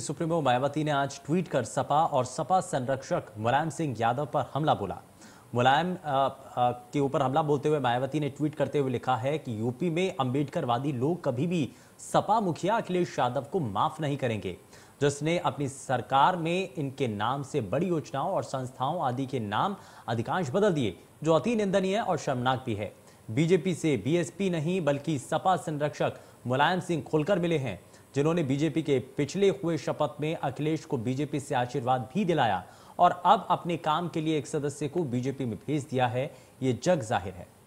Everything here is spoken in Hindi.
सुप्रीमो मायावती ने आज ट्वीट कर सपा और सपा संरक्षक मुलायम सिंह यादव पर हमला बोला मुलायम के ऊपर हमला बोलते हुए मायावती ने ट्वीट करते हुए लिखा है कि यूपी में अंबेडकरवादी लोग कभी भी सपा मुखिया अखिलेश यादव को माफ नहीं करेंगे जिसने अपनी सरकार में इनके नाम से बड़ी योजनाओं और संस्थाओं आदि के नाम अधिकांश बदल दिए जो अति निंदनीय और शर्मनाक भी है बीजेपी से बीएसपी नहीं बल्कि सपा संरक्षक मुलायम सिंह खुलकर मिले हैं जिन्होंने बीजेपी के पिछले हुए शपथ में अखिलेश को बीजेपी से आशीर्वाद भी दिलाया और अब अपने काम के लिए एक सदस्य को बीजेपी में भेज दिया है ये जग जाहिर है